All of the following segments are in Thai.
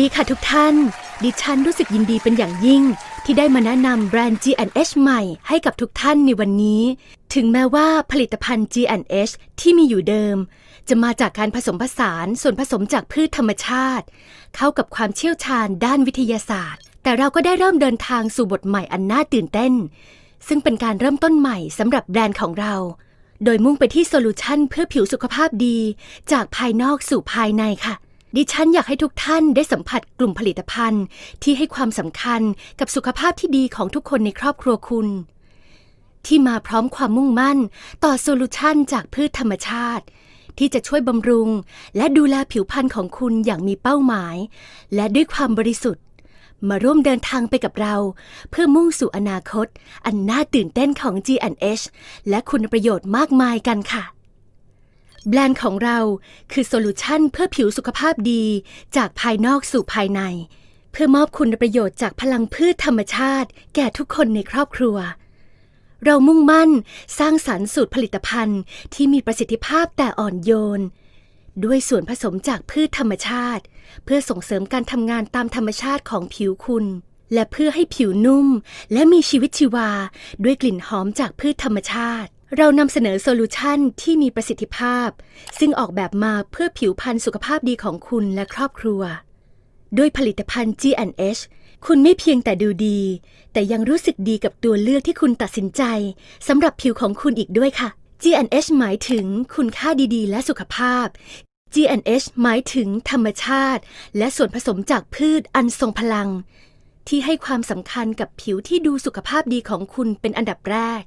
ดีค่ะทุกท่านดิฉันรู้สึกยินดีเป็นอย่างยิ่ง ที่ได้มาแนะนำแบรนด์ G&H ใหม่ให้กับทุกท่านในวันนี้ ถึงแม้ว่าผลิตภัณฑ์ G&H ที่มีอยู่เดิม จะมาจากการผสมผสานส่วนผสมจากพืชธรรมชาติ เข้ากับความเชี่ยวชาญด้านวิทยาศาสตร์ แต่เราก็ได้เริ่มเดินทางสู่บทใหม่อันน่าตื่นเต้น ซึ่งเป็นการเริ่มต้นใหม่สำหรับแบรนด์ของเรา โดยมุ่งไปที่โซลูชันเพื่อผิวสุขภาพดี จากภายนอกสู่ภายในค่ะดิฉันอยากให้ทุกท่านได้สัมผัสกลุ่มผลิตภัณฑ์ที่ให้ความสำคัญกับสุขภาพที่ดีของทุกคนในครอบครัวคุณ ที่มาพร้อมความมุ่งมั่นต่อโซลูชันจากพืชธรรมชาติ ที่จะช่วยบำรุง และดูแลผิวพรรณของคุณอย่างมีเป้าหมาย และด้วยความบริสุทธิ์ มาร่วมเดินทางไปกับเรา เพื่อมุ่งสู่อนาคต อันน่าตื่นเต้นของ G&H และคุณประโยชน์มากมายกันค่ะแบรนด์ของเราคือโซลูชันเพื่อผิวสุขภาพดีจากภายนอกสู่ภายใน เพื่อมอบคุณประโยชน์จากพลังพืชธรรมชาติแก่ทุกคนในครอบครัว เรามุ่งมั่นสร้างสารรค์สูตรผลิตภัณฑ์ที่มีประสิทธิภาพแต่อ่อนโยน ด้วยส่วนผสมจากพืชธรรมชาติ เพื่อส่งเสริมการทำงานตามธรรมชาติของผิวคุณ และเพื่อให้ผิวนุ่ม และมีชีวิตชีวาด้วยกลิ่นหอมจากพืชธรรมชาติเรานำเสนอโซลูชันที่มีประสิทธิภาพ ซึ่งออกแบบมาเพื่อผิวพรรณสุขภาพดีของคุณและครอบครัวด้วยผลิตภัณฑ์ G&H คุณไม่เพียงแต่ดูดี แต่ยังรู้สึกดีกับตัวเลือกที่คุณตัดสินใจสำหรับผิวของคุณอีกด้วยค่ะ G&H หมายถึงคุณค่าดีๆ และสุขภาพ G&H หมายถึงธรรมชาติ และส่วนผสมจากพืชอันทรงพลัง ที่ให้ความสำคัญกับผิวที่ดูสุขภาพดีของคุณเป็นอันดับแรก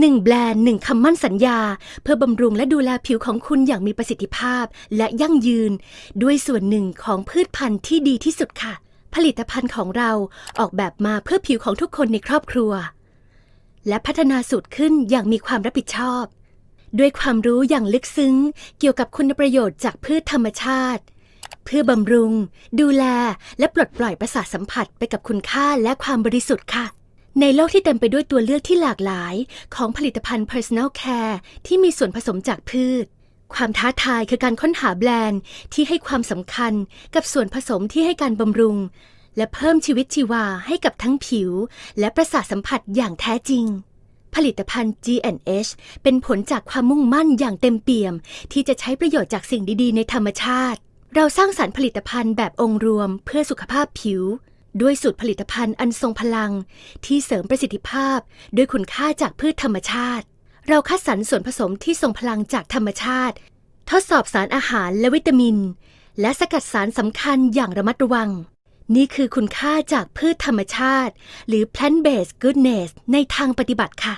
หนึ่งแบรนด์หนึ่งคำมั่นสัญญา เพื่อบำรุงและดูแลผิวของคุณอย่างมีประสิทธิภาพและยั่งยืน ด้วยส่วนหนึ่งของพืชพันธุ์ที่ดีที่สุดค่ะ ผลิตภัณฑ์ของเราออกแบบมาเพื่อผิวของทุกคนในครอบครัว และพัฒนาสูตรขึ้นอย่างมีความรับผิดชอบ ด้วยความรู้อย่างลึกซึ้ง เกี่ยวกับคุณประโยชน์จากพืชธรรมชาติ เพื่อบำรุง ดูแลและปลดปล่อยประสาทสัมผัสไปกับคุณค่าและความบริสุทธิ์ค่ะในโลกที่เต็มไปด้วยตัวเลือกที่หลากหลาย ของผลิตภัณฑ์ Personal Care ที่มีส่วนผสมจากพืช ความท้าทายคือการค้นหาแบรนด์ ที่ให้ความสำคัญกับส่วนผสมที่ให้การบำรุง และเพิ่มชีวิตชีวาให้กับทั้งผิว และประสาทสัมผัสอย่างแท้จริง ผลิตภัณฑ์ g h เป็นผลจากความมุ่งมั่นอย่างเต็มเปี่ยม ที่จะใช้ประโยชน์จากสิ่งดีๆ ในธรรมชาติ เราสร้างสารรค์ผลิตภัณฑ์แบบองค์รวม เพื่อสุขภาพผิวด้วยสูตรผลิตภัณฑ์อันทรงพลังที่เสริมประสิทธิภาพ ด้วยคุณค่าจากพืชธรรมชาติ เราคัดสรรส่วนผสมที่ทรงพลังจากธรรมชาติ ทดสอบสารอาหารและวิตามิน และสกัดสารสำคัญอย่างระมัดระวัง นี่คือคุณค่าจากพืชธรรมชาติ หรือ plant-based goodness ในทางปฏิบัติค่ะ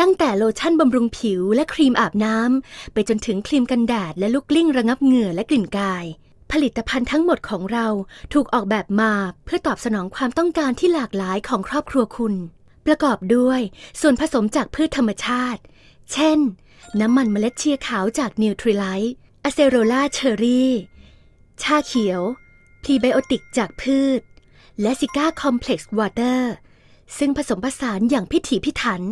ตั้งแต่โลชั่นบำรุงผิวและครีมอาบน้ำไปจนถึงครีมกันแดดและลูกกลิ้ง ระงับเหงื่อและกลิ่นกายผลิตภัณฑ์ทั้งหมดของเราถูกออกแบบมาเพื่อตอบสนองความต้องการที่หลากหลายของครอบครัวคุณ ประกอบด้วย ส่วนผสมจากพืชธรรมชาติ เช่น น้ำมันเมล็ดเชียขาวจากนิวทริไลท์อะเซโรล่าเชอรี่ชาเขียวพรีไบโอติกจากพืชและซิก้าคอมเพล็กซ์วอเตอร์ซึ่งผสมผสานอย่างพิถีพิถัน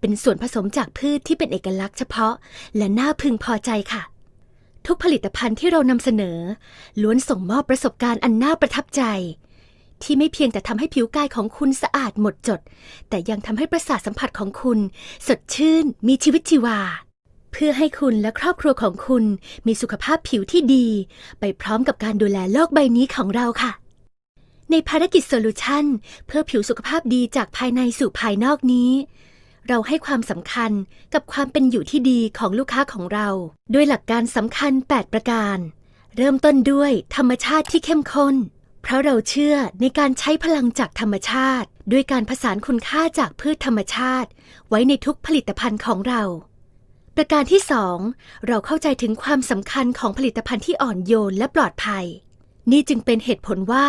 เป็นส่วนผสมจากพืชที่เป็นเอกลักษณ์เฉพาะ และน่าพึงพอใจค่ะทุกผลิตภัณฑ์ที่เรานำเสนอ ล้วนส่งมอบประสบการณ์อันน่าประทับใจ ที่ไม่เพียงแต่ทำให้ผิวกายของคุณสะอาดหมดจด แต่ยังทำให้ประสาทสัมผัสของคุณสดชื่นมีชีวิตชีวา เพื่อให้คุณและครอบครัวของคุณมีสุขภาพผิวที่ดี ไปพร้อมกับการดูแลโลกใบนี้ของเราค่ะ ในภารกิจโซลูชันเพื่อผิวสุขภาพดีจากภายในสู่ภายนอกนี้เราให้ความสำคัญกับความเป็นอยู่ที่ดีของลูกค้าของเรา ด้วยหลักการสำคัญ 8 ประการ เริ่มต้นด้วยธรรมชาติที่เข้มข้น เพราะเราเชื่อในการใช้พลังจากธรรมชาติ ด้วยการผสานคุณค่าจากพืชธรรมชาติ ไว้ในทุกผลิตภัณฑ์ของเรา ประการที่ 2 เราเข้าใจถึงความสำคัญของผลิตภัณฑ์ที่อ่อนโยนและปลอดภัยนี่จึงเป็นเหตุผลว่า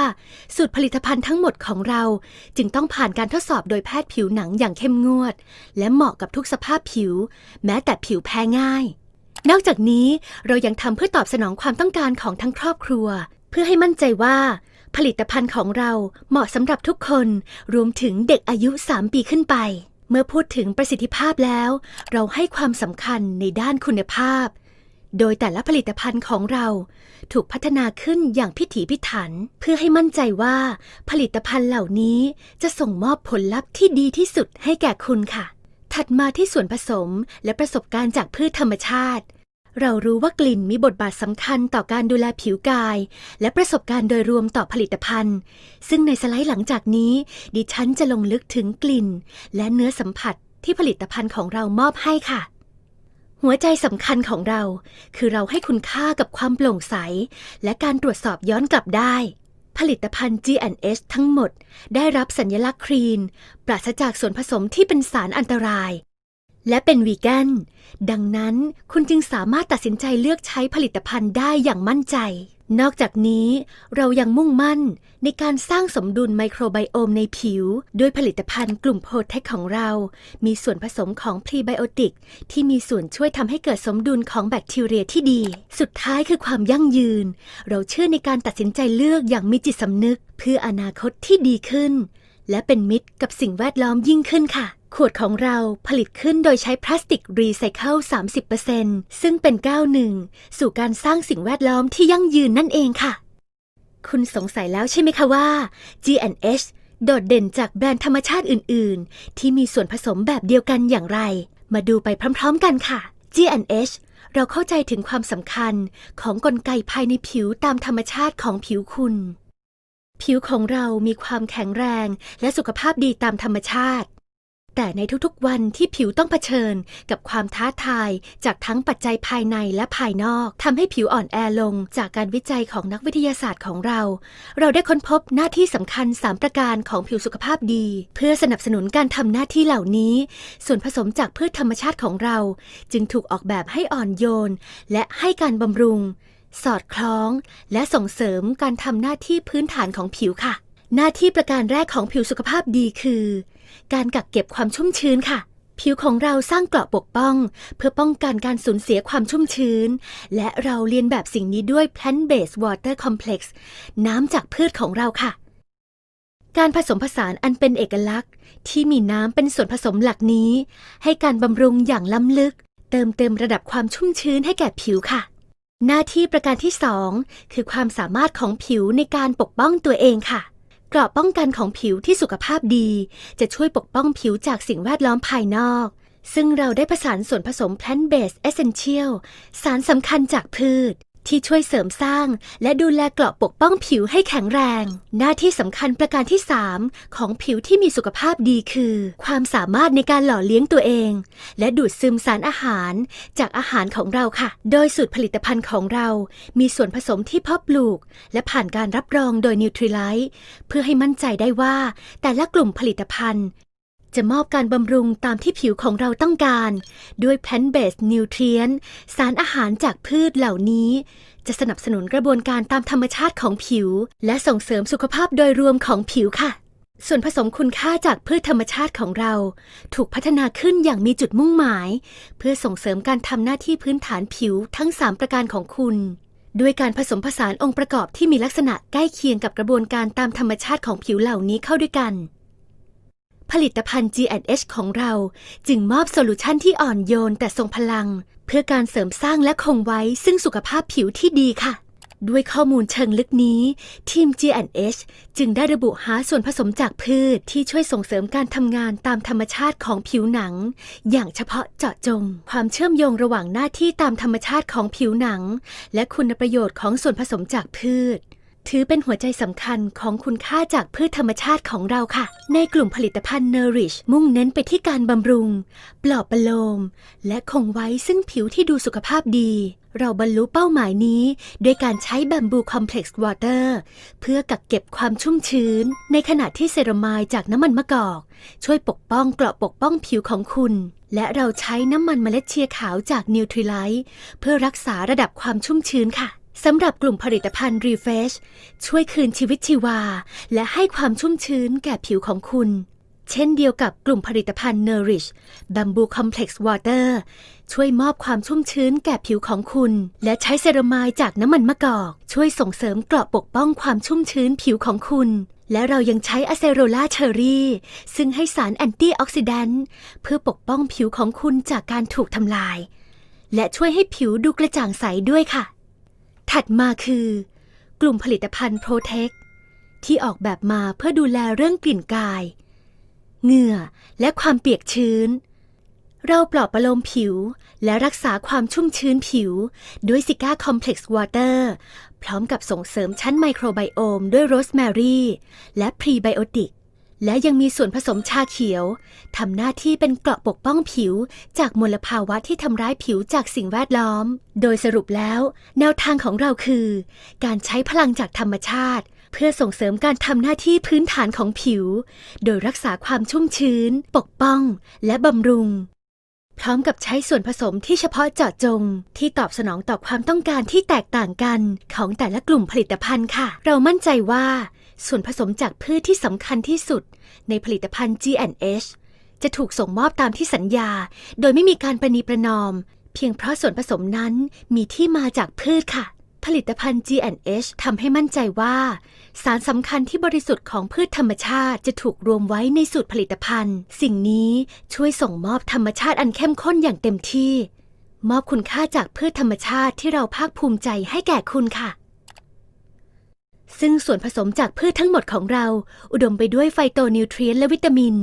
สูตรผลิตภัณฑ์ทั้งหมดของเราจึงต้องผ่านการทดสอบโดยแพทย์ผิวหนังอย่างเข้มงวด และเหมาะกับทุกสภาพผิว แม้แต่ผิวแพ้ง่าย นอกจากนี้เรายังทำเพื่อตอบสนองความต้องการของทั้งครอบครัว เพื่อให้มั่นใจว่า ผลิตภัณฑ์ของเราเหมาะสำหรับทุกคน รวมถึงเด็กอายุ3ปีขึ้นไปเมื่อพูดถึงประสิทธิภาพแล้ว เราให้ความสำคัญในด้านคุณภาพโดยแต่ละผลิตภัณฑ์ของเรา ถูกพัฒนาขึ้นอย่างพิถีพิถันเพื่อให้มั่นใจว่าผลิตภัณฑ์เหล่านี้จะส่งมอบผลลัพธ์ที่ดีที่สุดให้แก่คุณค่ะ ถัดมาที่ส่วนผสมและประสบการณ์จากพืชธรรมชาติ เรารู้ว่ากลิ่นมีบทบาทสำคัญต่อการดูแลผิวกาย และประสบการณ์โดยรวมต่อผลิตภัณฑ์ ซึ่งในสไลด์หลังจากนี้ ดิฉันจะลงลึกถึงกลิ่น และเนื้อสัมผัสที่ผลิตภัณฑ์ของเรามอบให้ค่ะหัวใจสำคัญของเรา คือเราให้คุณค่ากับความโปร่งใส และการตรวจสอบย้อนกลับได้ ผลิตภัณฑ์ G&S ทั้งหมดได้รับสัญลักษณ์ครีนปราศจากส่วนผสมที่เป็นสารอันตราย และเป็นวีแกนดังนั้นคุณจึงสามารถตัดสินใจเลือกใช้ผลิตภัณฑ์ได้อย่างมั่นใจนอกจากนี้เรายังมุ่งมั่นในการสร้างสมดุลไมโครไบโอมในผิว ด้วยผลิตภัณฑ์กลุ่มโพเทคของเรา มีส่วนผสมของพรีไบโอติกที่มีส่วนช่วยทำให้เกิดสมดุลของแบคทีเรียที่ดี สุดท้ายคือความยั่งยืน เราเชื่อในการตัดสินใจเลือกอย่างมีจิตสำนึก เพื่ออนาคตที่ดีขึ้นและเป็นมิตรกับสิ่งแวดล้อมยิ่งขึ้นค่ะ ขวดของเราผลิตขึ้นโดยใช้พลาสติกรีไซเคิล 30%ซึ่งเป็นก้าวหนึ่งสู่การสร้างสิ่งแวดล้อมที่ยั่งยืนนั่นเองค่ะ คุณสงสัยแล้วใช่ไหมคะว่า G&H โดดเด่นจากแบรนด์ธรรมชาติอื่นๆ ที่มีส่วนผสมแบบเดียวกันอย่างไร มาดูไปพร้อม ๆกันค่ะ G&H เราเข้าใจถึงความสำคัญของกลไกภายในผิวตามธรรมชาติของผิวคุณผิวของเรามีความแข็งแรงและสุขภาพดีตามธรรมชาติ แต่ในทุกๆ วันที่ผิวต้องเผชิญกับความท้าทาย จากทั้งปัจจัยภายในและภายนอกทำให้ผิวอ่อนแอลง จากการวิจัยของนักวิทยาศาสตร์ของเรา เราได้ค้นพบหน้าที่สำคัญ 3 ประการของผิวสุขภาพดี เพื่อสนับสนุนการทำหน้าที่เหล่านี้ ส่วนผสมจากพืชธรรมชาติของเรา จึงถูกออกแบบให้อ่อนโยน และให้การบำรุงสอดคล้องและส่งเสริมการทำหน้าที่พื้นฐานของผิวค่ะ หน้าที่ประการแรกของผิวสุขภาพดีคือ การกักเก็บความชุ่มชื้นค่ะ ผิวของเราสร้างเกราะปกป้อง เพื่อป้องกันการสูญเสียความชุ่มชื้น และเราเรียนแบบสิ่งนี้ด้วย plant based water complex น้ำจากพืชของเราค่ะ การผสมผสานอันเป็นเอกลักษณ์ที่มีน้ำเป็นส่วนผสมหลักนี้ ให้การบำรุงอย่างล้ำลึก เติมเต็มระดับความชุ่มชื้นให้แก่ผิวค่ะหน้าที่ประการที่ 2 คือความสามารถของผิวในการปกป้องตัวเองค่ะ เกราะป้องกันของผิวที่สุขภาพดี จะช่วยปกป้องผิวจากสิ่งแวดล้อมภายนอก ซึ่งเราได้ผสานส่วนผสม plant b a s e เ essential สารสำคัญจากพืชที่ช่วยเสริมสร้างและดูแลเกราะปกป้องผิวให้แข็งแรง หน้าที่สำคัญประการที่ 3 ของผิวที่มีสุขภาพดีคือ ความสามารถในการหล่อเลี้ยงตัวเอง และดูดซึมสารอาหารจากอาหารของเราค่ะ โดยสูตรผลิตภัณฑ์ของเรา มีส่วนผสมที่เพาะปลูก และผ่านการรับรองโดยนิวทริไลท์เพื่อให้มั่นใจได้ว่าแต่ละกลุ่มผลิตภัณฑ์จะมอบการบำรุงตามที่ผิวของเราต้องการ ด้วยแพนเบสนิวเทรียนสารอาหารจากพืชเหล่านี้ จะสนับสนุนกระบวนการตามธรรมชาติของผิว และส่งเสริมสุขภาพโดยรวมของผิวค่ะ ส่วนผสมคุณค่าจากพืชธรรมชาติของเรา ถูกพัฒนาขึ้นอย่างมีจุดมุ่งหมาย เพื่อส่งเสริมการทำหน้าที่พื้นฐานผิวทั้ง 3 ประการของคุณด้วยการผสมผสานองค์ประกอบที่มีลักษณะใกล้เคียงกับกระบวนการตามธรรมชาติของผิวเหล่านี้เข้าด้วยกันผลิตภัณฑ์ G&H ของเราจึงมอบโซลูชันที่อ่อนโยนแต่ทรงพลัง เพื่อการเสริมสร้างและคงไว้ซึ่งสุขภาพผิวที่ดีค่ะ ด้วยข้อมูลเชิงลึกนี้ ทีม G&H จึงได้ระบุหาส่วนผสมจากพืช ที่ช่วยส่งเสริมการทำงานตามธรรมชาติของผิวหนัง อย่างเฉพาะเจาะจง ความเชื่อมโยงระหว่างหน้าที่ตามธรรมชาติของผิวหนัง และคุณประโยชน์ของส่วนผสมจากพืชถือเป็นหัวใจสำคัญของคุณค่าจากพืชธรรมชาติของเราค่ะ ในกลุ่มผลิตภัณฑ์ Nourish มุ่งเน้นไปที่การบำรุง ปลอบประโลม และคงไว้ซึ่งผิวที่ดูสุขภาพดี เราบรรลุเป้าหมายนี้ด้วยการใช้แบมบูคอมเพล็กซ์วอเตอร์เพื่อกักเก็บความชุ่มชื้น ในขณะที่เซรามายจากน้ำมันมะกอก ช่วยปกป้องเกราะปกป้องผิวของคุณ และเราใช้น้ำมันเมล็ดเชียขาวจากนิวทริไลท์เพื่อรักษาระดับความชุ่มชื้นค่ะสำหรับกลุ่มผลิตภัณฑ์ Refresh ช่วยคืนชีวิตชีวา และให้ความชุ่มชื้นแก่ผิวของคุณ เช่นเดียวกับกลุ่มผลิตภัณฑ์ Nourish Bamboo Complex Water ช่วยมอบความชุ่มชื้นแก่ผิวของคุณ และใช้เซรามายจากน้ำมันมะกอก ช่วยส่งเสริมเกราะปกป้องความชุ่มชื้นผิวของคุณ และเรายังใช้อเซโรล่าเชอรี่ซึ่งให้สารแอนตี้ออกซิแดนต์เพื่อปกป้องผิวของคุณจากการถูกทำลาย และช่วยให้ผิวดูกระจ่างใสด้วยค่ะถัดมาคือ กลุ่มผลิตภัณฑ์โปรเทคที่ออกแบบมาเพื่อดูแลเรื่องกลิ่นกายเหงื่อและความเปียกชื้น เราปลอบประโลมผิวและรักษาความชุ่มชื้นผิว ด้วยซิก้าคอมเพล็กซ์วอเตอร์พร้อมกับส่งเสริมชั้นไมโครไบโอม ด้วยโรสแมรี่และพรีไบโอติกและยังมีส่วนผสมชาเขียวทำหน้าที่เป็นเกราะปกป้องผิว จากมลภาวะที่ทำร้ายผิวจากสิ่งแวดล้อม โดยสรุปแล้ว แนวทางของเราคือการใช้พลังจากธรรมชาติ เพื่อส่งเสริมการทำหน้าที่พื้นฐานของผิว โดยรักษาความชุ่มชื้น ปกป้อง และบำรุง พร้อมกับใช้ส่วนผสมที่เฉพาะเจาะจง ที่ตอบสนองต่อความต้องการที่แตกต่างกันของแต่ละกลุ่มผลิตภัณฑ์ค่ะ เรามั่นใจว่าส่วนผสมจากพืชที่สำคัญที่สุดในผลิตภัณฑ์ G&H จะถูกส่งมอบตามที่สัญญา โดยไม่มีการประนีประนอม เพียงเพราะส่วนผสมนั้นมีที่มาจากพืชค่ะ ผลิตภัณฑ์ G&H ทำให้มั่นใจว่า สารสำคัญที่บริสุทธิ์ของพืชธรรมชาติจะถูกรวมไว้ในสูตรผลิตภัณฑ์ สิ่งนี้ช่วยส่งมอบธรรมชาติอันเข้มข้นอย่างเต็มที่ มอบคุณค่าจากพืชธรรมชาติที่เราภาคภูมิใจให้แก่คุณค่ะซึ่งส่วนผสมจากพืชทั้งหมดของเรา อุดมไปด้วยไฟโตนิวเทรียนและวิตามิน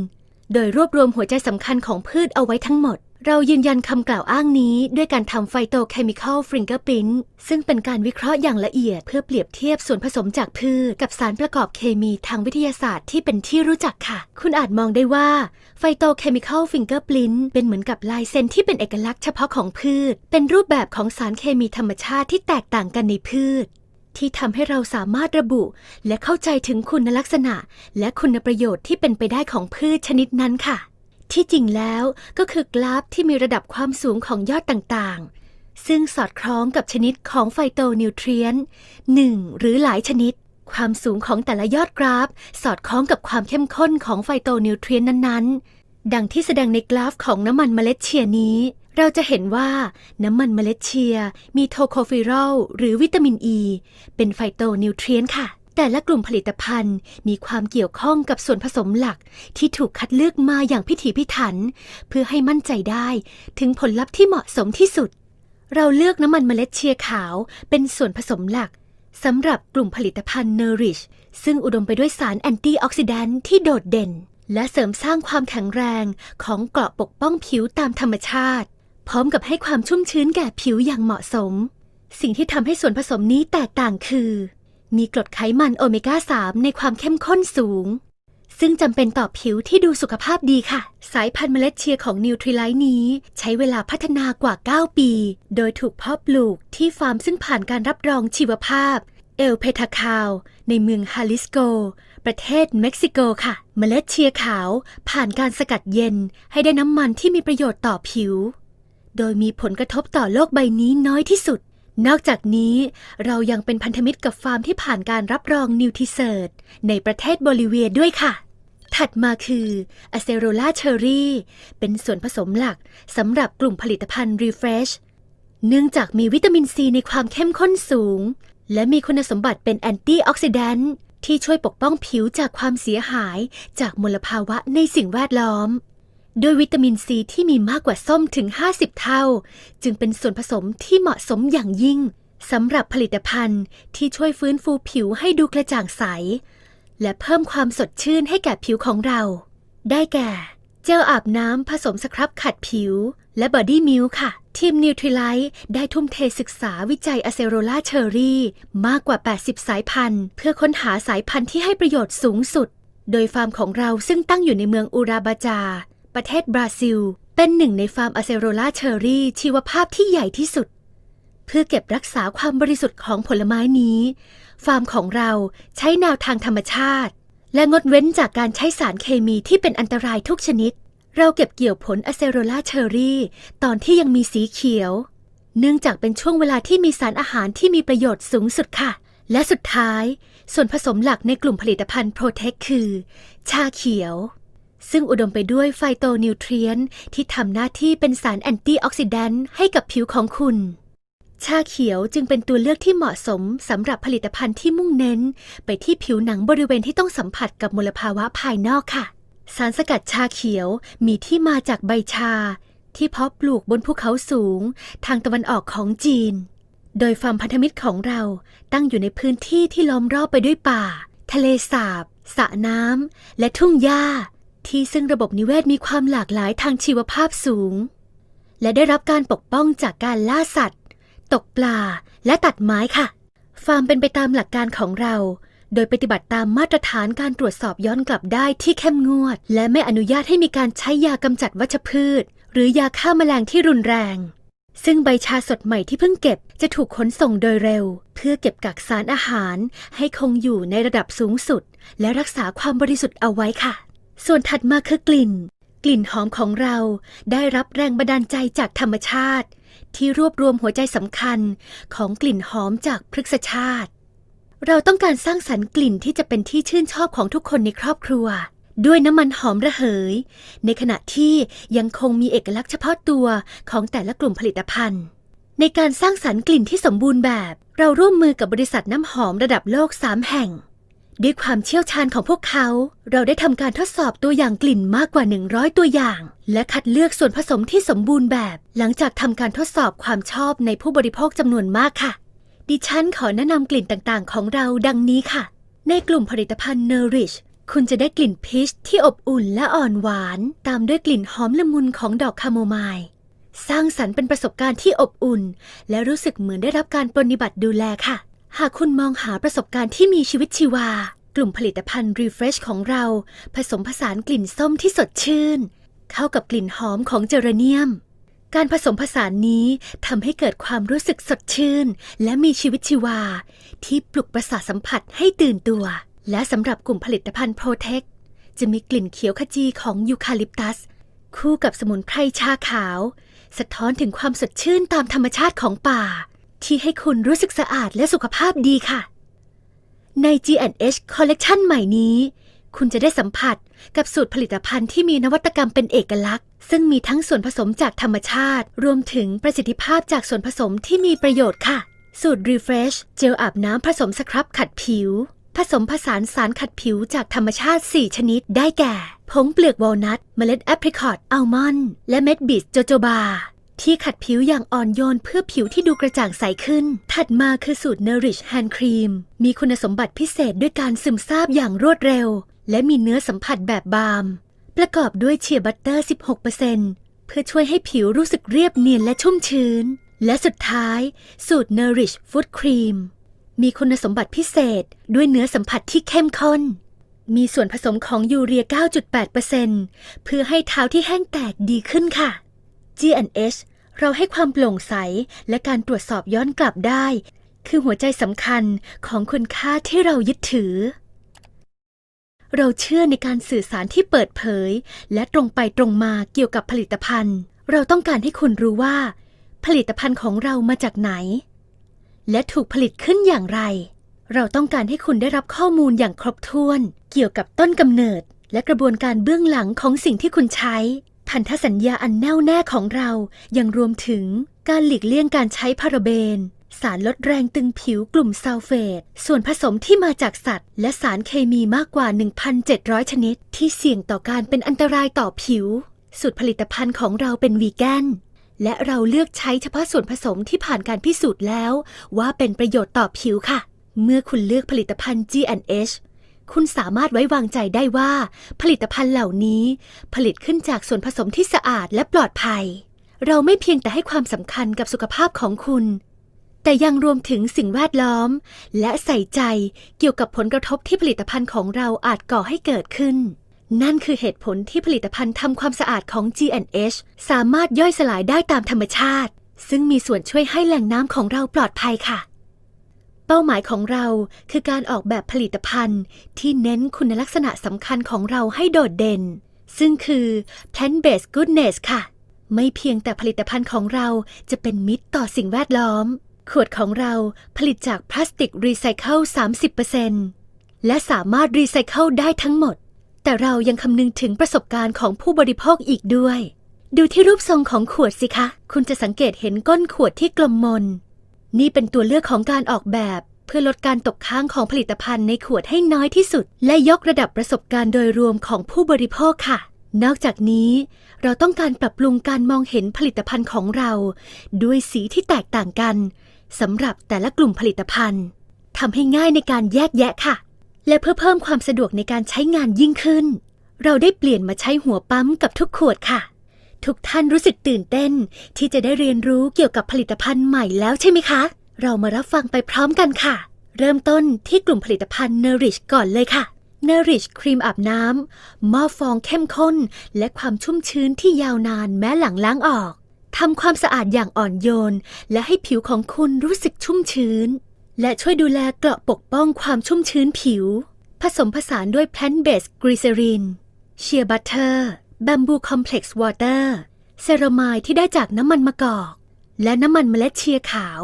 โดยรวบรวมหัวใจสำคัญของพืชเอาไว้ทั้งหมด เรายืนยันคำกล่าวอ้างนี้ ด้วยการทำไฟโตเคมีคอลฟิงเกอร์ปิ้นซึ่งเป็นการวิเคราะห์อย่างละเอียดเพื่อเปรียบเทียบส่วนผสมจากพืช กับสารประกอบเคมีทางวิทยาศาสตร์ที่เป็นที่รู้จักค่ะ คุณอาจมองได้ว่าไฟโตเคมีคอลฟิงเกอร์ปลิ้นเป็นเหมือนกับลายเซ็นที่เป็นเอกลักษณ์เฉพาะของพืช เป็นรูปแบบของสารเคมีธรรมชาติที่แตกต่างกันในพืชที่ทำให้เราสามารถระบุ และเข้าใจถึงคุณลักษณะและคุณประโยชน์ที่เป็นไปได้ของพืชชนิดนั้นค่ะ ที่จริงแล้วก็คือกราฟที่มีระดับความสูงของยอดต่างๆ ซึ่งสอดคล้องกับชนิดของไฟโตนิวเทรียนหนึ่งหรือหลายชนิด ความสูงของแต่ละยอดกราฟ สอดคล้องกับความเข้มข้นของไฟโตนิวเทรียนนั้นๆ ดังที่แสดงในกราฟของน้ำมันเมล็ดเชียนี้เราจะเห็นว่าน้ำมันเมล็ดเชียมีโทโคฟิรอล หรือวิตามินอ e, ีเป็นไฟโตนิวเทรียนค่ะ แต่ละกลุ่มผลิตภัณฑ์มีความเกี่ยวข้องกับส่วนผสมหลัก ที่ถูกคัดเลือกมาอย่างพิถีพิถัน เพื่อให้มั่นใจได้ถึงผลลัพธ์ที่เหมาะสมที่สุด เราเลือกน้ำมันเมล็ดเชียขาวเป็นส่วนผสมหลักสำหรับกลุ่มผลิตภัณฑ์ Nourish ซึ่งอุดมไปด้วยสารแอนตี้ออกซิแดนท์ที่โดดเด่น และเสริมสร้างความแข็งแรง ของเกราะปกป้องผิวตามธรรมชาติพร้อมกับให้ความชุ่มชื้นแก่ผิวอย่างเหมาะสม สิ่งที่ทำให้ส่วนผสมนี้แตกต่างคือ มีกรดไขมันโอเมก้า 3 ในความเข้มข้นสูง ซึ่งจำเป็นต่อผิวที่ดูสุขภาพดีค่ะ สายพันธุ์เมล็ดเชียของนิวทริไลท์นี้ ใช้เวลาพัฒนากว่า 9 ปี โดยถูกเพาะปลูกที่ฟาร์มซึ่งผ่านการรับรองชีวภาพ เอลเพทาคาว ในเมืองฮาลิสโก ประเทศเม็กซิโกค่ะ เมล็ดเชียขาว ผ่านการสกัดเย็น ให้ได้น้ำมันที่มีประโยชน์ต่อผิวโดยมีผลกระทบต่อโลกใบนี้น้อยที่สุด นอกจากนี้เรายังเป็นพันธมิตรกับฟาร์มที่ผ่านการรับรองนิวทิเซิร์ตในประเทศโบลิเวียด้วยค่ะ ถัดมาคืออะเซโรล่าเชอรี่เป็นส่วนผสมหลักสำหรับกลุ่มผลิตภัณฑ์รีเฟรชเนื่องจากมีวิตามินซีในความเข้มข้นสูง และมีคุณสมบัติเป็นแอนตี้ออกซิแดนท์ที่ช่วยปกป้องผิวจากความเสียหายจากมลภาวะในสิ่งแวดล้อมด้วยวิตามินซีที่มีมากกว่าส้มถึง 50 เท่า จึงเป็นส่วนผสมที่เหมาะสมอย่างยิ่งสำหรับผลิตภัณฑ์ที่ช่วยฟื้นฟูผิวให้ดูกระจ่างใส และเพิ่มความสดชื่นให้แก่ผิวของเรา ได้แก่ เจลอาบน้ำผสมสครับขัดผิวและบอดี้มิลค่ะทีมนิวทริไลท์ได้ทุ่มเทศึกษาวิจัยอะเซโรล่าเชอรี่มากกว่า 80 สายพันธุ์ เพื่อค้นหาสายพันธุ์ที่ให้ประโยชน์สูงสุด โดยฟาร์มของเราซึ่งตั้งอยู่ในเมืองอุราบาจาประเทศบราซิล เป็นหนึ่งในฟาร์มอะเซโรลาเชอรี่ชีวภาพที่ใหญ่ที่สุด เพื่อเก็บรักษาความบริสุทธิ์ของผลไม้นี้ ฟาร์มของเราใช้แนวทางธรรมชาติ และงดเว้นจากการใช้สารเคมีที่เป็นอันตรายทุกชนิด เราเก็บเกี่ยวผลอะเซโรลาเชอรี่ตอนที่ยังมีสีเขียว เนื่องจากเป็นช่วงเวลาที่มีสารอาหารที่มีประโยชน์สูงสุดค่ะ และสุดท้าย ส่วนผสมหลักในกลุ่มผลิตภัณฑ์โปรเทคคือ ชาเขียวซึ่งอุดมไปด้วยไฟโตนิวเทรียนที่ทำหน้าที่เป็นสารแอนตี้ออกซิแดนต์ให้กับผิวของคุณ ชาเขียวจึงเป็นตัวเลือกที่เหมาะสมสำหรับผลิตภัณฑ์ที่มุ่งเน้น ไปที่ผิวหนังบริเวณที่ต้องสัมผัสกับมลภาวะภายนอกค่ะ สารสกัดชาเขียวมีที่มาจากใบชา ที่เพาะปลูกบนภูเขาสูง ทางตะวันออกของจีน โดยฟาร์มพันธมิตรของเราตั้งอยู่ในพื้นที่ที่ล้อมรอบไปด้วยป่า ทะเลสาบ สระน้ำและทุ่งหญ้าที่ซึ่งระบบนิเวศมีความหลากหลายทางชีวภาพสูง และได้รับการปกป้องจากการล่าสัตว์ ตกปลาและตัดไม้ค่ะ ฟาร์มเป็นไปตามหลักการของเรา โดยปฏิบัติตามมาตรฐานการตรวจสอบย้อนกลับได้ที่เข้มงวด และไม่อนุญาตให้มีการใช้ยากำจัดวัชพืช หรือยาฆ่าแมลงที่รุนแรง ซึ่งใบชาสดใหม่ที่เพิ่งเก็บจะถูกขนส่งโดยเร็ว เพื่อเก็บกักสารอาหาร ให้คงอยู่ในระดับสูงสุด และรักษาความบริสุทธิ์เอาไว้ค่ะส่วนถัดมาคือกลิ่น กลิ่นหอมของเราได้รับแรงบันดาลใจจากธรรมชาติ ที่รวบรวมหัวใจสำคัญของกลิ่นหอมจากพฤกษชาติ เราต้องการสร้างสรรค์กลิ่นที่จะเป็นที่ชื่นชอบของทุกคนในครอบครัว ด้วยน้ำมันหอมระเหย ในขณะที่ยังคงมีเอกลักษณ์เฉพาะตัวของแต่ละกลุ่มผลิตภัณฑ์ ในการสร้างสรรค์กลิ่นที่สมบูรณ์แบบ เราร่วมมือกับบริษัทน้ำหอมระดับโลก3แห่งด้วยความเชี่ยวชาญของพวกเขาเราได้ทำการทดสอบตัวอย่างกลิ่นมากกว่า 100 ตัวอย่าง และคัดเลือกส่วนผสมที่สมบูรณ์แบบ หลังจากทำการทดสอบความชอบในผู้บริโภคจำนวนมากค่ะ ดิฉันขอแนะนำกลิ่นต่างๆ ของเราดังนี้ค่ะ ในกลุ่มผลิตภัณฑ์ Nourish คุณจะได้กลิ่นพีชที่อบอุ่นและอ่อนหวาน ตามด้วยกลิ่นหอมละมุนของดอกคาโมไมล์สร้างสรรค์เป็นประสบการณ์ที่อบอุ่น และรู้สึกเหมือนได้รับการปรนิบัติดูแลค่ะหากคุณมองหาประสบการณ์ที่มีชีวิตชีวา กลุ่มผลิตภัณฑ์ Refresh ของเรา ผสมผสานกลิ่นส้มที่สดชื่น เข้ากับกลิ่นหอมของเจอรเนียม การผสมผสานนี้ทำให้เกิดความรู้สึกสดชื่น และมีชีวิตชีวา ที่ปลุกประสาทสัมผัสให้ตื่นตัว และสำหรับกลุ่มผลิตภัณฑ์ Protect จะมีกลิ่นเขียวขจีของยูคาลิปตัส คู่กับสมุนไพรชาขาว สะท้อนถึงความสดชื่นตามธรรมชาติของป่าที่ให้คุณรู้สึกสะอาดและสุขภาพดีค่ะ ใน G&H Collection ใหม่นี้ คุณจะได้สัมผัสกับสูตรผลิตภัณฑ์ที่มีนวัตกรรมเป็นเอกลักษณ์ ซึ่งมีทั้งส่วนผสมจากธรรมชาติ รวมถึงประสิทธิภาพจากส่วนผสมที่มีประโยชน์ค่ะ สูตร Refresh เจลอาบน้ำผสมสครับขัดผิว ผสมผสานสารขัดผิวจากธรรมชาติ 4 ชนิด ได้แก่ ผงเปลือกวอลนัทเมล็ดแอปริคอตอัลมอนด์และเม็ดบีทโจโจบาที่ขัดผิวอย่างอ่อนโยนเพื่อผิวที่ดูกระจ่างใสขึ้น ถัดมาคือสูตร Nourish Hand Cream มีคุณสมบัติพิเศษด้วยการซึมซาบอย่างรวดเร็ว และมีเนื้อสัมผัสแบบบาม ประกอบด้วยเชียร์บัตเตอร์ 16%เพื่อช่วยให้ผิวรู้สึกเรียบเนียนและชุ่มชื้น และสุดท้ายสูตร Nourish Food Cream มีคุณสมบัติพิเศษด้วยเนื้อสัมผัสที่เข้มข้น มีส่วนผสมของยูเรีย9.8%เพื่อให้เท้าที่แห้งแตกดีขึ้นค่ะ G&H เราให้ความโปร่งใสและการตรวจสอบย้อนกลับได้ คือหัวใจสำคัญของคุณค่าที่เรายึดถือ เราเชื่อในการสื่อสารที่เปิดเผย และตรงไปตรงมาเกี่ยวกับผลิตภัณฑ์ เราต้องการให้คุณรู้ว่า ผลิตภัณฑ์ของเรามาจากไหน และถูกผลิตขึ้นอย่างไร เราต้องการให้คุณได้รับข้อมูลอย่างครบถ้วน เกี่ยวกับต้นกำเนิด และกระบวนการเบื้องหลังของสิ่งที่คุณใช้พันธสัญญาอันแน่วแน่ของเรา ยังรวมถึงการหลีกเลี่ยงการใช้พาราเบน สารลดแรงตึงผิวกลุ่มซัลเฟต ส่วนผสมที่มาจากสัตว์และสารเคมีมากกว่า 1,700 ชนิดที่เสี่ยงต่อการเป็นอันตรายต่อผิวสูตรผลิตภัณฑ์ของเราเป็นวีแกน และเราเลือกใช้เฉพาะส่วนผสมที่ผ่านการพิสูจน์แล้วว่าเป็นประโยชน์ต่อผิวค่ะ เมื่อคุณเลือกผลิตภัณฑ์ G&H คุณสามารถไว้วางใจได้ว่า ผลิตภัณฑ์เหล่านี้ผลิตขึ้นจากส่วนผสมที่สะอาดและปลอดภัย เราไม่เพียงแต่ให้ความสำคัญกับสุขภาพของคุณ แต่ยังรวมถึงสิ่งแวดล้อม และใส่ใจเกี่ยวกับผลกระทบที่ผลิตภัณฑ์ของเราอาจก่อให้เกิดขึ้น นั่นคือเหตุผลที่ผลิตภัณฑ์ทำความสะอาดของ GNH สามารถย่อยสลายได้ตามธรรมชาติ ซึ่งมีส่วนช่วยให้แหล่งน้ำของเราปลอดภัยค่ะเป้าหมายของเราคือการออกแบบผลิตภัณฑ์ที่เน้นคุณลักษณะสำคัญของเราให้โดดเด่น ซึ่งคือ plant based goodness ค่ะ ไม่เพียงแต่ผลิตภัณฑ์ของเราจะเป็นมิตรต่อสิ่งแวดล้อม ขวดของเราผลิตจากพลาสติกรีไซเคิล 30%และสามารถรีไซเคิลได้ทั้งหมด แต่เรายังคำนึงถึงประสบการณ์ของผู้บริโภคอีกด้วย ดูที่รูปทรงของขวดสิคะ คุณจะสังเกตเห็นก้นขวดที่กลมมนนี่เป็นตัวเลือกของการออกแบบ เพื่อลดการตกค้างของผลิตภัณฑ์ในขวดให้น้อยที่สุด และยกระดับประสบการณ์โดยรวมของผู้บริโภคค่ะ นอกจากนี้เราต้องการปรับปรุงการมองเห็นผลิตภัณฑ์ของเรา ด้วยสีที่แตกต่างกันสำหรับแต่ละกลุ่มผลิตภัณฑ์ทำให้ง่ายในการแยกแยะค่ะ และเพื่อเพิ่มความสะดวกในการใช้งานยิ่งขึ้น เราได้เปลี่ยนมาใช้หัวปั๊มกับทุกขวดค่ะทุกท่านรู้สึกตื่นเต้น ที่จะได้เรียนรู้เกี่ยวกับผลิตภัณฑ์ใหม่แล้วใช่ไหมคะ เรามารับฟังไปพร้อมกันค่ะ เริ่มต้นที่กลุ่มผลิตภัณฑ์ Nourish ก่อนเลยค่ะ Nourish ครีมอาบน้ำหม้อฟองเข้มข้น และความชุ่มชื้นที่ยาวนานแม้หลังล้างออก ทำความสะอาดอย่างอ่อนโยน และให้ผิวของคุณรู้สึกชุ่มชื้น และช่วยดูแลเกราะปกป้องความชุ่มชื้นผิว ผสมผสานด้วยแพลนเบสกรีเซรินเชียบัตเตอร์แบมบูคอมเพล็กซ์วอเตอร์เซรามายที่ได้จากน้ำมันมะกอก และน้ำมันเมล็ดเชียขาว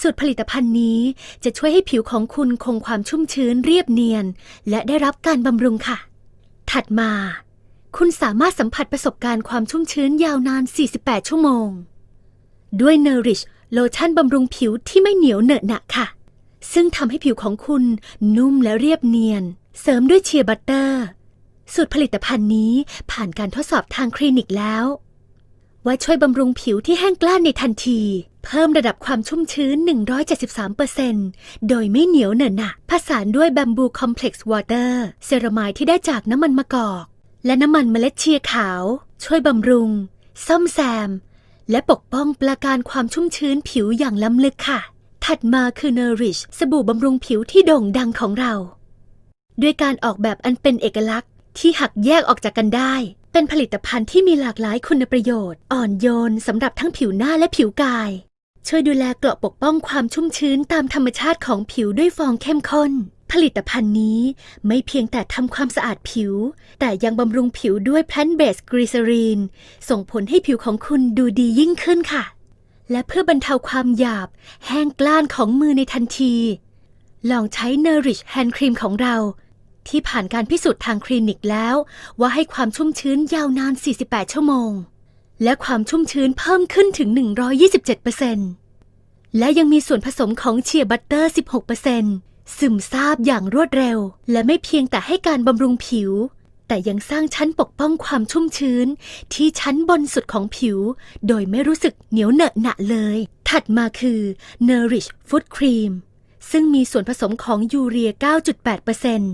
สูตรผลิตภัณฑ์นี้จะช่วยให้ผิวของคุณคงความชุ่มชื้นเรียบเนียน และได้รับการบำรุงค่ะ ถัดมา คุณสามารถสัมผัสประสบการณ์ความชุ่มชื้นยาวนาน 48 ชั่วโมง ด้วย Nourish โลชั่นบำรุงผิวที่ไม่เหนียวเหนอะหนะค่ะ ซึ่งทำให้ผิวของคุณนุ่มและเรียบเนียน เสริมด้วยเชียร์บัตเตอร์สูตรผลิตภัณฑ์นี้ผ่านการทดสอบทางคลินิกแล้ว ว่าช่วยบำรุงผิวที่แห้งกล้านในทันที เพิ่มระดับความชุ่มชื้น 173%โดยไม่เหนียวเหนอะหนะผสานด้วยแบมบูคอมเพล็กซ์วอเตอร์เซรามายที่ได้จากน้ำมันมะกอก และน้ำมันเมล็ดเชียขาว ช่วยบำรุง ซ่อมแซม และปกป้องประการความชุ่มชื้นผิวอย่างล้ำลึกค่ะ ถัดมาคือ Nourish สบู่บำรุงผิวที่โด่งดังของเรา ด้วยการออกแบบอันเป็นเอกลักษณที่หักแยกออกจากกันได้ เป็นผลิตภัณฑ์ที่มีหลากหลายคุณประโยชน์อ่อนโยนสำหรับทั้งผิวหน้าและผิวกาย ช่วยดูแลเกราะปกป้องความชุ่มชื้นตามธรรมชาติของผิวด้วยฟองเข้มข้น ผลิตภัณฑ์นี้ไม่เพียงแต่ทำความสะอาดผิว แต่ยังบำรุงผิวด้วยแพลนเบสกรีเซอรีนส่งผลให้ผิวของคุณดูดียิ่งขึ้นค่ะ และเพื่อบรรเทาความหยาบ แห้งกล้านของมือในทันที ลองใช้ Nourish Hand Cream ของเราที่ผ่านการพิสูจน์ทางคลินิกแล้ว ว่าให้ความชุ่มชื้นยาวนาน 48 ชั่วโมง และความชุ่มชื้นเพิ่มขึ้นถึง 127%และยังมีส่วนผสมของเชียบัตเตอร์ 16%ซึมซาบอย่างรวดเร็ว และไม่เพียงแต่ให้การบำรุงผิว แต่ยังสร้างชั้นปกป้องความชุ่มชื้นที่ชั้นบนสุดของผิว โดยไม่รู้สึกเหนียวเหนอะหนะเลย ถัดมาคือ Nourish Food Cream ซึ่งมีส่วนผสมของยูเรีย9.8%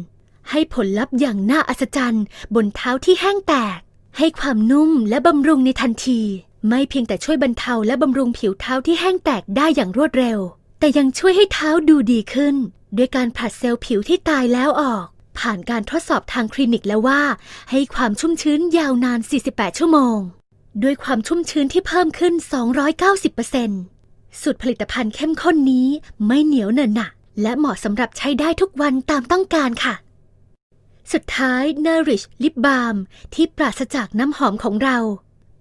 ให้ผลลัพธ์อย่างน่าอัศจรรย์ บนเท้าที่แห้งแตก ให้ความนุ่มและบำรุงในทันที ไม่เพียงแต่ช่วยบรรเทาและบำรุงผิวเท้าที่แห้งแตกได้อย่างรวดเร็ว แต่ยังช่วยให้เท้าดูดีขึ้น ด้วยการผลัดเซลล์ผิวที่ตายแล้วออก ผ่านการทดสอบทางคลินิกแล้วว่า ให้ความชุ่มชื้นยาวนาน 48 ชั่วโมงด้วยความชุ่มชื้นที่เพิ่มขึ้น290%สูตรผลิตภัณฑ์เข้มข้นนี้ไม่เหนียวเนินหนะและเหมาะสำหรับใช้ได้ทุกวันตามต้องการค่ะสุดท้าย Nourish Lip Balm ที่ปราศจากน้ำหอมของเรา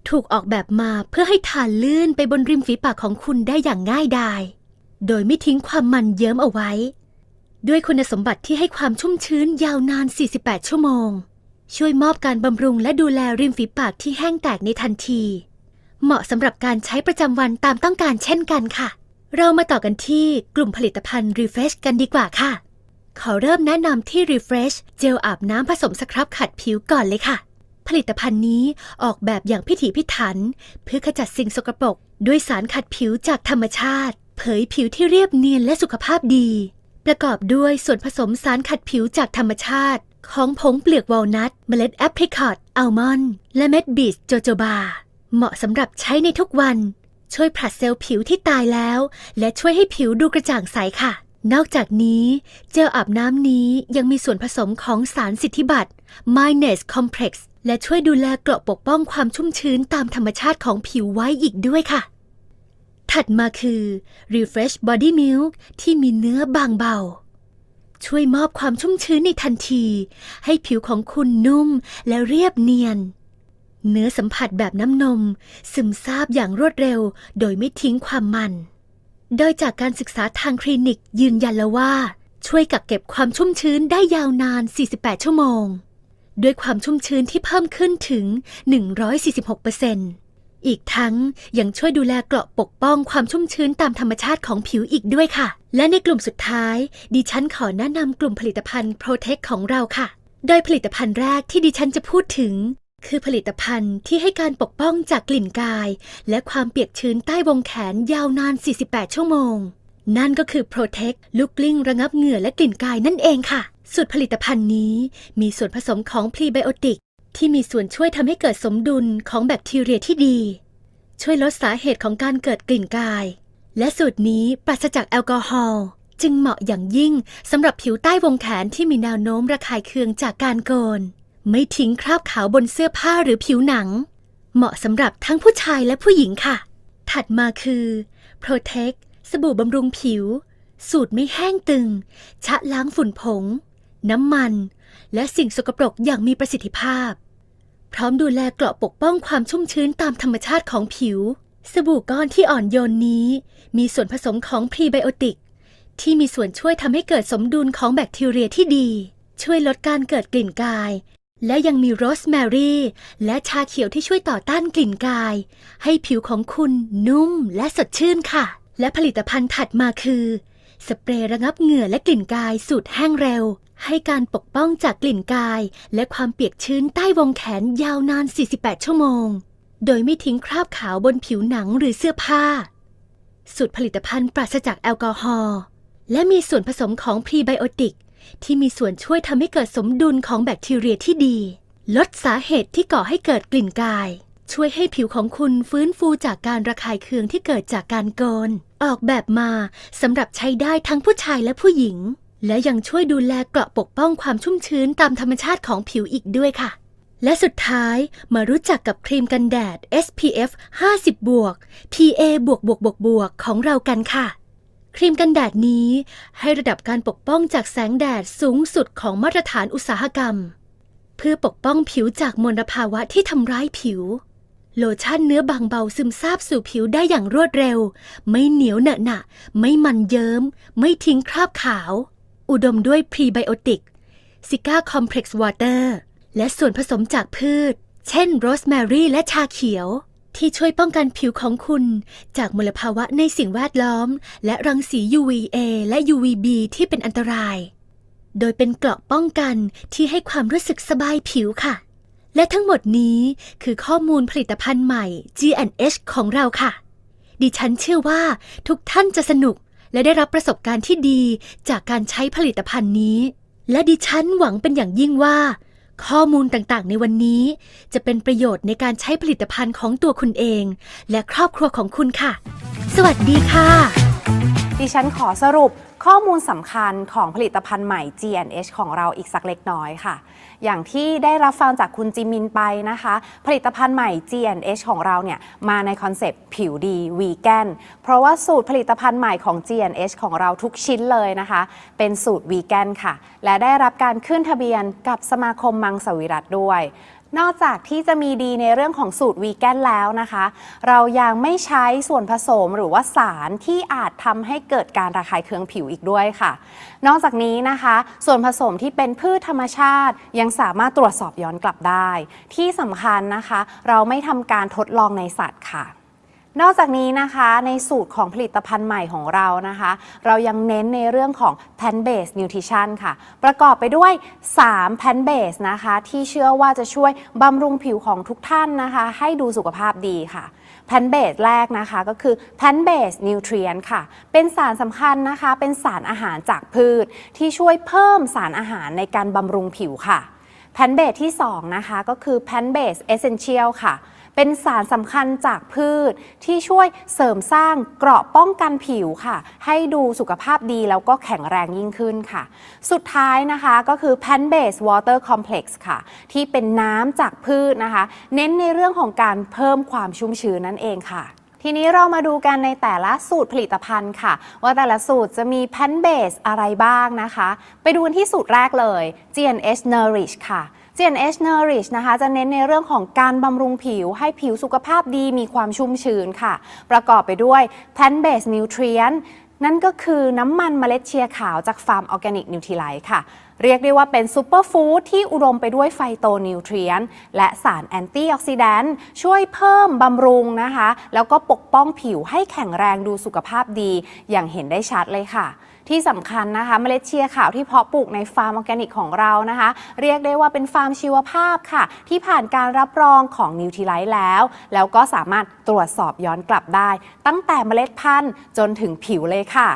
ถูกออกแบบมาเพื่อให้ทานลื่นไปบนริมฝีปากของคุณได้อย่างง่ายดายโดยไม่ทิ้งความมันเยิ้มเอาไว้ ด้วยคุณสมบัติที่ให้ความชุ่มชื้นยาวนาน 48 ชั่วโมง ช่วยมอบการบำรุงและดูแลริมฝีปากที่แห้งแตกในทันที เหมาะสำหรับการใช้ประจำวันตามต้องการเช่นกันค่ะ เรามาต่อกันที่กลุ่มผลิตภัณฑ์ Refresh กันดีกว่าค่ะขอเริ่มแนะนำที่ Refresh เจลอาบน้ำผสมสครับขัดผิวก่อนเลยค่ะ ผลิตภัณฑ์นี้ออกแบบอย่างพิถีพิถัน เพื่อขจัดสิ่งสกปรกด้วยสารขัดผิวจากธรรมชาติ เผยผิวที่เรียบเนียนและสุขภาพดี ประกอบด้วยส่วนผสมสารขัดผิวจากธรรมชาติ ของผงเปลือกวอลนัทเมล็ดแอปริคอตอัลมอนด์และเม็ดบีชโจโจบาเหมาะสำหรับใช้ในทุกวัน ช่วยผลัดเซลล์ผิวที่ตายแล้ว และช่วยให้ผิวดูกระจ่างใสค่ะนอกจากนี้ เจลอาบน้ำนี้ยังมีส่วนผสมของสารสิทธิบัตร m i n e s Complex และช่วยดูแลเกราะปกป้องความชุ่มชื้นตามธรรมชาติของผิวไว้อีกด้วยค่ะ ถัดมาคือ Refresh Body Milk ที่มีเนื้อบางเบา ช่วยมอบความชุ่มชื้นในทันที ให้ผิวของคุณนุ่มและเรียบเนียน เนื้อสัมผัสแบบน้ำนมซึมซาบอย่างรวดเร็วโดยไม่ทิ้งความมันโดยจากการศึกษาทางคลินิกยืนยันแล้วว่า ช่วยกักเก็บความชุ่มชื้นได้ยาวนาน 48 ชั่วโมง ด้วยความชุ่มชื้นที่เพิ่มขึ้นถึง 146%อีกทั้งยังช่วยดูแลเกราะปกป้องความชุ่มชื้นตามธรรมชาติของผิวอีกด้วยค่ะ และในกลุ่มสุดท้าย ดิฉันขอแนะนำกลุ่มผลิตภัณฑ์โปรเทคของเราค่ะโดยผลิตภัณฑ์แรกที่ดิฉันจะพูดถึงคือผลิตภัณฑ์ที่ให้การปกป้องจากกลิ่นกาย และความเปียกชื้นใต้วงแขนยาวนาน 48 ชั่วโมง นั่นก็คือ Protect ลูกกลิ้งระงับเหงื่อและกลิ่นกายนั่นเองค่ะ สูตรผลิตภัณฑ์นี้มีส่วนผสมของพรีไบโอติกที่มีส่วนช่วยทำให้เกิดสมดุลของแบคทีเรียที่ดี ช่วยลดสาเหตุของการเกิดกลิ่นกาย และสูตรนี้ปราศจากแอลกอฮอล์จึงเหมาะอย่างยิ่งสำหรับผิวใต้วงแขนที่มีแนวโน้มระคายเคืองจากการโกนไม่ทิ้งคราบขาวบนเสื้อผ้าหรือผิวหนัง เหมาะสำหรับทั้งผู้ชายและผู้หญิงค่ะ ถัดมาคือ Protect สบู่บำรุงผิว สูตรไม่แห้งตึง ชะล้างฝุ่นผง น้ำมัน และสิ่งสกปรกอย่างมีประสิทธิภาพ พร้อมดูแลเกราะปกป้องความชุ่มชื้นตามธรรมชาติของผิว สบู่ก้อนที่อ่อนโยนนี้ มีส่วนผสมของพรีไบโอติกที่มีส่วนช่วยทำให้เกิดสมดุลของแบคทีเรียที่ดี ช่วยลดการเกิดกลิ่นกายและยังมีโรสแมรี่และชาเขียวที่ช่วยต่อต้านกลิ่นกาย ให้ผิวของคุณนุ่มและสดชื่นค่ะ และผลิตภัณฑ์ถัดมาคือ สเปรย์ระงับเหงื่อและกลิ่นกายสูตรแห้งเร็ว ให้การปกป้องจากกลิ่นกาย และความเปียกชื้นใต้วงแขนยาวนาน 48 ชั่วโมง โดยไม่ทิ้งคราบขาวบนผิวหนังหรือเสื้อผ้า สูตรผลิตภัณฑ์ปราศจากแอลกอฮอล์และมีส่วนผสมของพรีไบโอติกที่มีส่วนช่วยทำให้เกิดสมดุลของแบคทีเรียที่ดี ลดสาเหตุที่ก่อให้เกิดกลิ่นกาย ช่วยให้ผิวของคุณฟื้นฟูจากการระคายเคืองที่เกิดจากการโกนออกแบบมาสำหรับใช้ได้ทั้งผู้ชายและผู้หญิง และยังช่วยดูแลเกราะปกป้องความชุ่มชื้นตามธรรมชาติของผิวอีกด้วยค่ะ และสุดท้ายมารู้จักกับครีมกันแดด SPF 50บวก PA บวกบวกบวกบวกของเรากันค่ะครีมกันแดดนี้ ให้ระดับการปกป้องจากแสงแดดสูงสุดของมาตรฐานอุตสาหกรรม เพื่อปกป้องผิวจากมลภาวะที่ทำร้ายผิว โลชั่นเนื้อบางเบาซึมซาบสู่ผิวได้อย่างรวดเร็ว ไม่เหนียวเหนอะหนะไม่มันเยิม้มไม่ทิ้งคราบขาว อุดมด้วยพรีไบโอติกซิก้าคอมเพล็กซ์วอเตอร์และส่วนผสมจากพืช เช่นโรสแมรี่และชาเขียวที่ช่วยป้องกันผิวของคุณ จากมลภาวะในสิ่งแวดล้อม และรังสี UVA และ UVB ที่เป็นอันตราย โดยเป็นเกราะป้องกันที่ให้ความรู้สึกสบายผิวค่ะ และทั้งหมดนี้คือข้อมูลผลิตภัณฑ์ใหม่ G&H ของเราค่ะ ดิฉันเชื่อว่า ทุกท่านจะสนุกและได้รับประสบการณ์ที่ดีจากการใช้ผลิตภัณฑ์นี้ และดิฉันหวังเป็นอย่างยิ่งว่าข้อมูลต่างๆในวันนี้ จะเป็นประโยชน์ในการใช้ผลิตภัณฑ์ของตัวคุณเอง และครอบครัวของคุณค่ะ สวัสดีค่ะดิฉันขอสรุปข้อมูลสำคัญของผลิตภัณฑ์ใหม่ GNH ของเราอีกสักเล็กน้อยค่ะ อย่างที่ได้รับฟังจากคุณจิมินไปนะคะ ผลิตภัณฑ์ใหม่ GNH ของเราเนี่ยมาในคอนเซปต์ผิวดีวีแกน เพราะว่าสูตรผลิตภัณฑ์ใหม่ของ GNH ของเราทุกชิ้นเลยนะคะ เป็นสูตรวีแกนค่ะ และได้รับการขึ้นทะเบียนกับสมาคมมังสวิรัตด้วยนอกจากที่จะมีดีในเรื่องของสูตรวีแกนแล้วนะคะ เรายังไม่ใช้ส่วนผสมหรือว่าสารที่อาจทำให้เกิดการระคายเคืองผิวอีกด้วยค่ะ นอกจากนี้นะคะ ส่วนผสมที่เป็นพืชธรรมชาติยังสามารถตรวจสอบย้อนกลับได้ ที่สำคัญนะคะเราไม่ทำการทดลองในสัตว์ค่ะนอกจากนี้นะคะ ในสูตรของผลิตภัณฑ์ใหม่ของเรานะคะ เรายังเน้นในเรื่องของ plant based nutrition ค่ะ ประกอบไปด้วย 3 plant based นะคะที่เชื่อว่าจะช่วยบำรุงผิวของทุกท่านนะคะ ให้ดูสุขภาพดีค่ะ plant based แรกนะคะก็คือ plant based nutrient ค่ะ เป็นสารสำคัญนะคะ เป็นสารอาหารจากพืช ที่ช่วยเพิ่มสารอาหารในการบำรุงผิวค่ะแพนเบสที่2นะคะก็คือแพนเบสเอเซนเชียลค่ะเป็นสารสำคัญจากพืช ที่ช่วยเสริมสร้างเกราะป้องกันผิวค่ะ ให้ดูสุขภาพดีแล้วก็แข็งแรงยิ่งขึ้นค่ะ สุดท้ายนะคะก็คือ plant based water complex ค่ะ ที่เป็นน้ำจากพืชนะคะ เน้นในเรื่องของการเพิ่มความชุ่มชื้นนั่นเองค่ะ ทีนี้เรามาดูกันในแต่ละสูตรผลิตภัณฑ์ค่ะ ว่าแต่ละสูตรจะมีแพนเบสอะไรบ้างนะคะ ไปดูที่สูตรแรกเลย GNS Nourish ค่ะ CNH Nourish นะคะจะเน้นในเรื่องของการบำรุงผิวให้ผิวสุขภาพดีมีความชุ่มชื้นค่ะ ประกอบไปด้วย plant based nutrient นั่นก็คือน้ำมันเมล็ดเชียขาวจากฟาร์มออร์แกนิกนิวทรีไลท์ค่ะเรียกได้ว่าเป็นซูเปอร์ฟู้ดที่อุดมไปด้วยไฟโตนิวทรียนและสารแอนตี้ออกซิแดนต์ช่วยเพิ่มบำรุงนะคะแล้วก็ปกป้องผิวให้แข็งแรงดูสุขภาพดี อย่างเห็นได้ชัดเลยค่ะที่สำคัญนะคะเมล็ดเชียร์ขาวที่เพาะปลูกในฟาร์มออร์แกนิกของเรานะคะ เรียกได้ว่าเป็นฟาร์มชีวภาพค่ะ ที่ผ่านการรับรองของนิวทีไลท์แล้ว แล้วก็สามารถตรวจสอบย้อนกลับได้ ตั้งแต่เมล็ดพันธุ์จนถึงผิวเลยค่ะ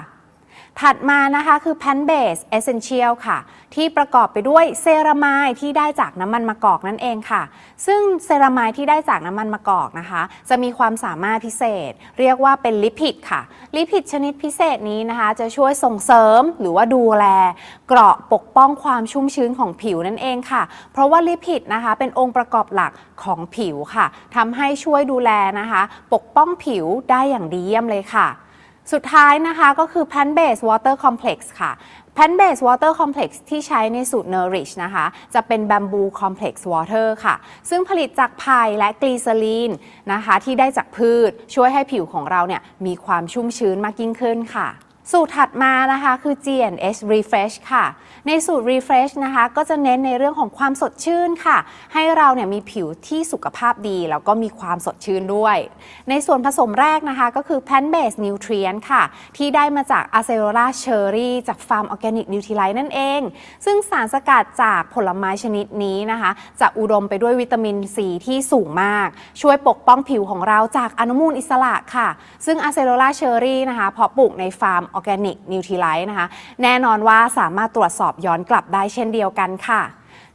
ถัดมานะคะคือแพนเบสเอเซนเชียลค่ะ ที่ประกอบไปด้วยเซรามายที่ได้จากน้ำมันมะกอกนั่นเองค่ะ ซึ่งเซรามายที่ได้จากน้ำมันมะกอกนะคะ จะมีความสามารถพิเศษ เรียกว่าเป็นลิพิดค่ะ ลิพิดชนิดพิเศษนี้นะคะ จะช่วยส่งเสริมหรือว่าดูแล เกราะปกป้องความชุ่มชื้นของผิวนั่นเองค่ะ เพราะว่าลิพิดนะคะ เป็นองค์ประกอบหลักของผิวค่ะทำให้ช่วยดูแลนะคะ ปกป้องผิวได้อย่างดีเยี่ยมเลยค่ะสุดท้ายนะคะก็คือ plant based water complex ค่ะ plant based water complex ที่ใช้ในสูตร nourish นะคะ จะเป็น bamboo complex water ค่ะ ซึ่งผลิตจากพายและกลีเซอรีนนะคะที่ได้จากพืชช่วยให้ผิวของเราเนี่ยมีความชุ่มชื้นมากยิ่งขึ้นค่ะสูตรถัดมานะคะ คือ GNS Refresh ค่ะ ในสูตร Refresh นะคะ ก็จะเน้นในเรื่องของความสดชื่นค่ะ ให้เราเนี่ยมีผิวที่สุขภาพดี แล้วก็มีความสดชื่นด้วย ในส่วนผสมแรกนะคะ ก็คือ Plant Based Nutrient ค่ะ ที่ได้มาจาก a c e r o l a Cherry จากฟาร์ม r g a n i c Nutrilite นั่นเอง ซึ่งสารสกัดจากผลไม้ชนิดนี้นะคะ จะอุดมไปด้วยวิตามินซีที่สูงมาก ช่วยปกป้องผิวของเราจากอนุมูลอิสระค่ะ ซึ่ง a c e r o l a Cherry นะคะเพาะปลูกในฟาร์มออแกนิกนิวทรีไลท์นะคะแน่นอนว่าสามารถตรวจสอบย้อนกลับได้เช่นเดียวกันค่ะ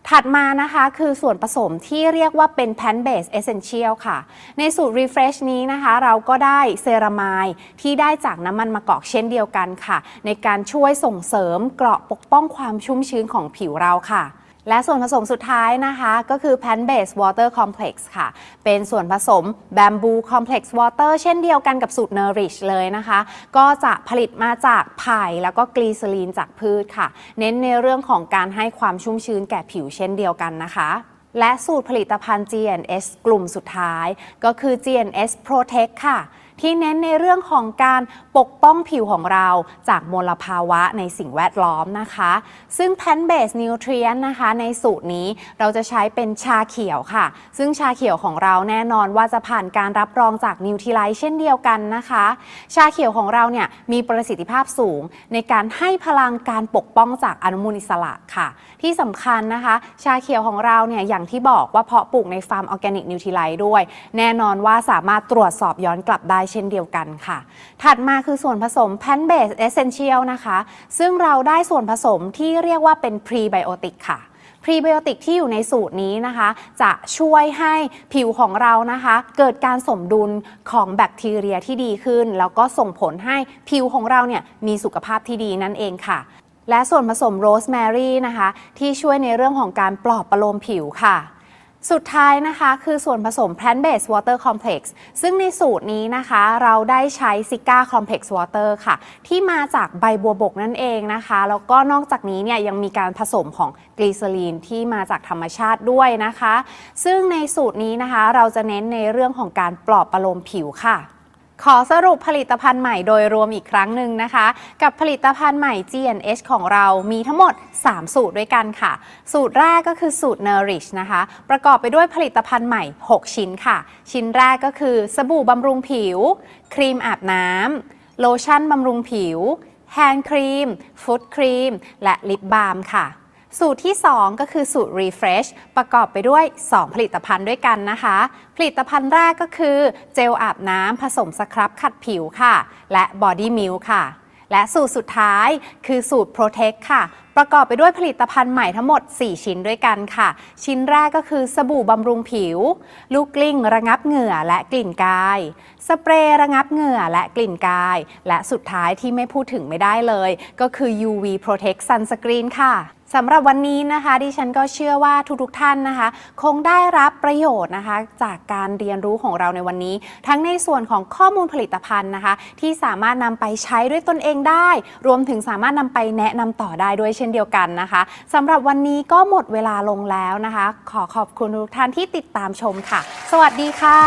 ถัดมานะคะคือส่วนผสมที่เรียกว่าเป็นแพนเบสเอเซนเชียลค่ะ ในสูตร refresh นี้นะคะ เราก็ได้เซรามายที่ได้จากน้ำมันมะกอกเช่นเดียวกันค่ะ ในการช่วยส่งเสริมเกราะปกป้องความชุ่มชื้นของผิวเราค่ะและส่วนผสมสุดท้ายนะคะก็คือ plant based water complex ค่ะ เป็นส่วนผสม bamboo complex water เช่นเดียวกันกับสูตร nourish เลยนะคะ ก็จะผลิตมาจากไผ่แล้วก็กลีซลีนจากพืชค่ะ เน้นในเรื่องของการให้ความชุ่มชื้นแก่ผิวเช่นเดียวกันนะคะ และสูตรผลิตภัณฑ์ GNS กลุ่มสุดท้ายก็คือ GNS Protect ค่ะที่เน้นในเรื่องของการปกป้องผิวของเราจากมลภาวะในสิ่งแวดล้อมนะคะ ซึ่งแพนเบสนิวเทรียนนะคะในสูตรนี้เราจะใช้เป็นชาเขียวค่ะ ซึ่งชาเขียวของเราแน่นอนว่าจะผ่านการรับรองจากนิวทรีไลท์เช่นเดียวกันนะคะ ชาเขียวของเราเนี่ยมีประสิทธิภาพสูง ในการให้พลังการปกป้องจากอนุมูลอิสระค่ะ ที่สำคัญนะคะ ชาเขียวของเราเนี่ยอย่างที่บอกว่าเพาะปลูกในฟาร์มออร์แกนิกนิวทรีไลท์ด้วย แน่นอนว่าสามารถตรวจสอบย้อนกลับได้เช่นเดียวกันค่ะ ถัดมาคือส่วนผสมแพนเบสเอเซนเชียลนะคะ ซึ่งเราได้ส่วนผสมที่เรียกว่าเป็นพรีไบโอติกค่ะพรีไบโอติกที่อยู่ในสูตรนี้นะคะ จะช่วยให้ผิวของเรานะคะ เกิดการสมดุลของแบคทีเรียที่ดีขึ้น แล้วก็ส่งผลให้ผิวของเราเนี่ยมีสุขภาพที่ดีนั่นเองค่ะ และส่วนผสมโรสแมรี่นะคะที่ช่วยในเรื่องของการปลอบประโลมผิวค่ะสุดท้ายนะคะคือส่วนผสม plant based water complex ซึ่งในสูตรนี้นะคะเราได้ใช้ซิก้า complex water ค่ะ ที่มาจากใบบัวบกนั่นเองนะคะ แล้วก็นอกจากนี้เนี่ยยังมีการผสมของกลีเซอรีนที่มาจากธรรมชาติด้วยนะคะ ซึ่งในสูตรนี้นะคะเราจะเน้นในเรื่องของการปลอบประโลมผิวค่ะขอสรุปผลิตภัณฑ์ใหม่โดยรวมอีกครั้งหนึ่งนะคะ กับผลิตภัณฑ์ใหม่ GNH ของเรามีทั้งหมด 3 สูตรด้วยกันค่ะ สูตรแรกก็คือสูตร Nourish นะคะ ประกอบไปด้วยผลิตภัณฑ์ใหม่ 6 ชิ้นค่ะ ชิ้นแรกก็คือสบู่บำรุงผิว ครีมอาบน้ำ โลชั่นบำรุงผิวแฮนด์ครีมฟุตครีมและลิปบาล์มค่ะสูตรที่ 2 ก็คือสูตร refresh ประกอบไปด้วย 2 ผลิตภัณฑ์ด้วยกันนะคะ ผลิตภัณฑ์แรกก็คือ เจลอาบน้ำผสมสครับขัดผิวค่ะ และบอดี้มิลค่ะ และสูตรสุดท้ายคือสูตร protect ค่ะ ประกอบไปด้วยผลิตภัณฑ์ใหม่ทั้งหมด 4 ชิ้นด้วยกันค่ะ ชิ้นแรกก็คือสบู่บำรุงผิว ลูกกลิ้งระงับเหงื่อและกลิ่นกาย สเปรย์ระงับเหงื่อและกลิ่นกาย และสุดท้ายที่ไม่พูดถึงไม่ได้เลย ก็คือ UV Protect Sunscreen ค่ะสำหรับวันนี้นะคะ ดิฉันก็เชื่อว่าทุกทกท่านนะคะ คงได้รับประโยชน์นะคะจากการเรียนรู้ของเราในวันนี้ ทั้งในส่วนของข้อมูลผลิตภัณฑ์นะคะที่สามารถนำไปใช้ด้วยตนเองได้ รวมถึงสามารถนำไปแนะนำต่อได้ด้วยเช่นเดียวกันนะคะ สำหรับวันนี้ก็หมดเวลาลงแล้วนะคะ ขอขอบคุณทุกท่านที่ติดตามชมค่ะ สวัสดีค่ะ